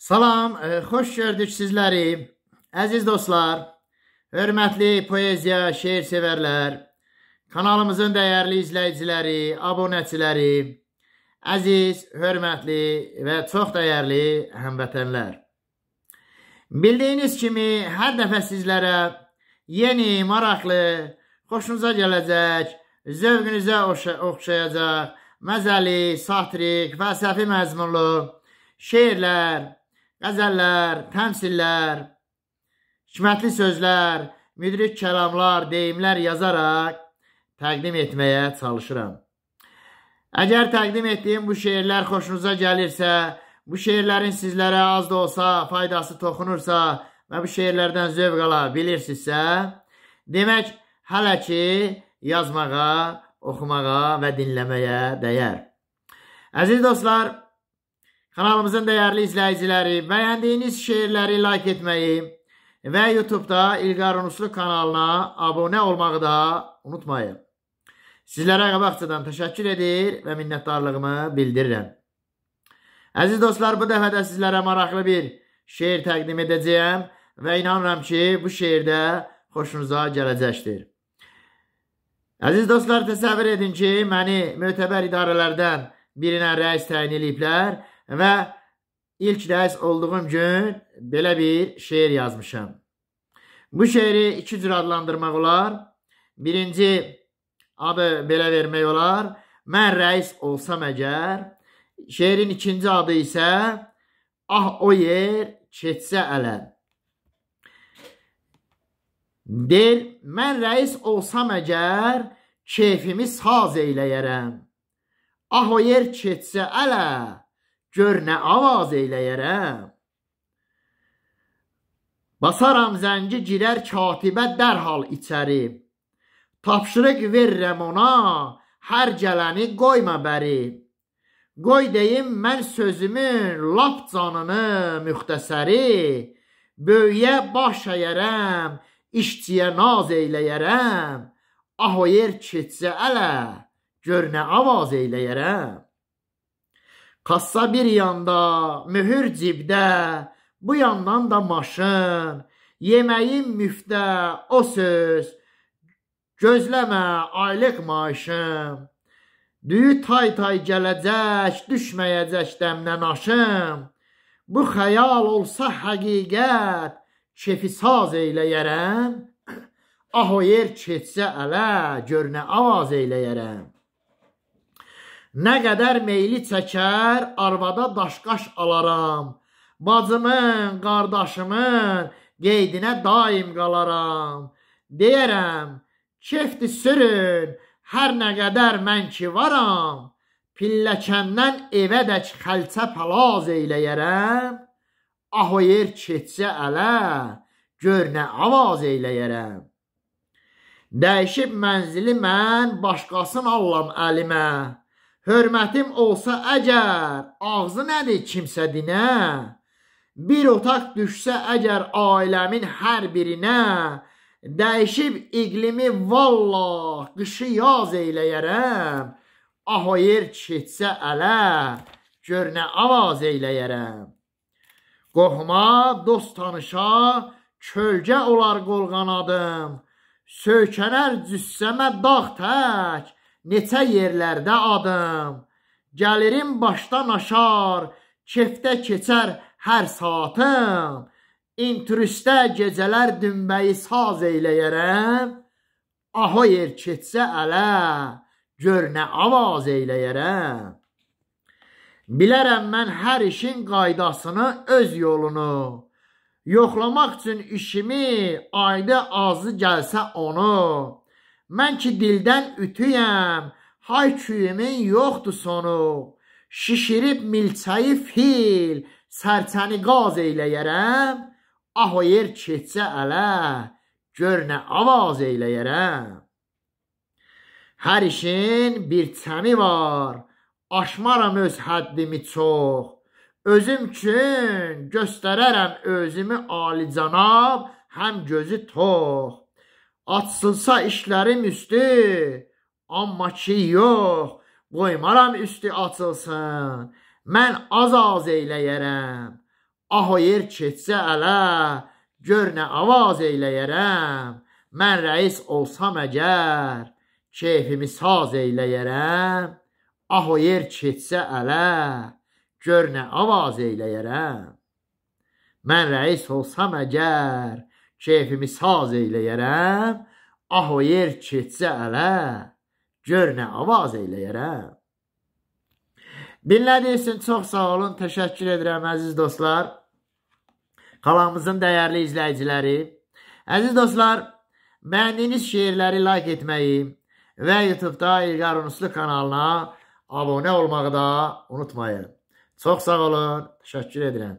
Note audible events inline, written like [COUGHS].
Salam, e, xoş gördük sizləri. Əziz dostlar, hörmətli poeziya şeir sevərlər, kanalımızın dəyərli izləyiciləri, abunəçiləri, əziz, hörmətli və çox dəyərli həmvətənlər. Bildiyiniz kimi, hər dəfə sizlərə yeni, maraqlı, xoşunuza gələcək, zövqünüzə oxşayacaq, məzəli, satirik, fəlsəfi məzmunlu şeirlər, qəzəllər, təmsillər, hikmətli sözlər, müdrik kəlamlar, deyimlər yazaraq təqdim etməyə çalışıram. Əgər təqdim etdiyim bu şeirlər xoşunuza gəlirsə, bu şeirlərin sizlərə az da olsa faydası toxunursa və bu şeirlərdən zövq ala bilirsinizsə, demək hələ ki yazmağa, oxumağa və dinləməyə dəyər. Əziz dostlar, Kanalımızın dəyərli izləyiciləri, bəyəndiyiniz şeirləri like etməyi və YouTube-da İlqar Unuslu kanalına abunə olmağı da unutmayın. Sizlərə qabaqcadan təşəkkür edir və minnətdarlığımı bildirirəm. Əziz dostlar, bu dəfə də sizlərə maraqlı bir şeir təqdim edəcəyəm və inanıram ki, bu şeirdə xoşunuza gələcəkdir. Əziz dostlar, təsəvvür edin ki, məni mötəbər idarələrdən birinə rəis təyin ediblər Və ilk rəis olduğum gün belə bir şeir yazmışam. Bu şeiri iki cür adlandırmaq olar. Birinci adı belə vermək olar. Mən rəis olsam əgər. Şeirin ikinci adı isə Ah o yer keçsə ələ. Deyil, mən rəis olsam əgər, keyfimi saz eyləyərəm. Ah o yer keçsə ələ, gör nə avaz eyləyərəm. Basaram zəngi girər katibə dərhal içəri. Tapşırıq verirəm ona, hər gələni qoyma bəri. Qoy deyim mən sözümün lap canını müxtəsəri, böyüyə baş əyərəm, işçiyə naz eyləyərəm, ah o yer keçsə ələ, gör nə avaz eyləyərəm. Kassa bir yanda, möhür cibdə, bu yandan da maşın. Yeməyin müftə, o söz. Gözləmə aylıq maaşım. Düyü tay tay gələcək, düşməyəcək dəmdən aşım. Bu xəyal olsa həqiqət, kefi saz eyləyərəm. [COUGHS] Ah o yer keçsə ələ, gör nə avaz eyləyərəm. Nə qədər meyli çəkər, arvada daşqaş alaram. Bacımın, qardaşımın qeydinə daim qalaram. Deyərəm, kefti sürün, hər nə qədər mən ki varam. Pilləkəndən evədək xəlçə palaz eyləyərəm. Aho yer keçsə ələ, gör nə avaz eyləyərəm. Dəyişib mənzili mən, başqasın allam əlimə. Hörmətim olsa əgər ağzı nədir kimsə dinə, bir otaq düşsə əgər ailəmin hər birinə, dəyişib iqlimi vallah qışı yaz eyləyərəm, ah o yer keçsə ələ, gör nə avaz eyləyərəm. Qohma, dost tanışa, kölgə olar qolqanadım, söykənər cüssəmə dağ tək, neçə yerlərdə adım, gəlirim başdan aşar, kefdə keçər hər saatım, intrüstə gecələr dümbəyi saz eyləyərəm, aho yer keçsə ələ, gör nə avaz eyləyərəm. Bilərəm mən hər işin qaydasını, öz yolunu. Yoxlamaq üçün işimi, ayda azı gəlsə onu. Mən ki dildən ütüyəm, hayküyümün yoxdur sonu. Şişirib milçəyi fil, sərçəni qaz eyləyərəm. Ah o yer keçsə ələ, gör nə avaz eyləyərəm. Hər işin bir çəmi var, aşmaram öz həddimi çox. Özüm üçün göstərərəm özümü ali cənab, həm gözü tox. Açılsa işlərim üstü, amma ki yox, qoymaram üstü açılsın. Mən az-az eyləyərəm. Ah o yer keçsə ələ, gör nə avaz eyləyərəm. Mən rəis olsam əgər, keyfimi saz eyləyərəm. Ah o yer keçsə ələ, gör nə avaz eyləyərəm. Mən rəis olsam əgər, keyfimi saz eyləyərəm, ah o yer keçsə ələ, gör nə avaz eyləyərəm. Dinlədiyiniz üçün çox sağ olun, təşəkkür edirəm əziz dostlar, xalamızın dəyərli izləyiciləri. Əziz dostlar, bəyəndiyiniz şiirləri like etməyi və YouTube-da İlqar Unuslu kanalına abunə olmağı da unutmayın. Çox sağ olun, təşəkkür edirəm.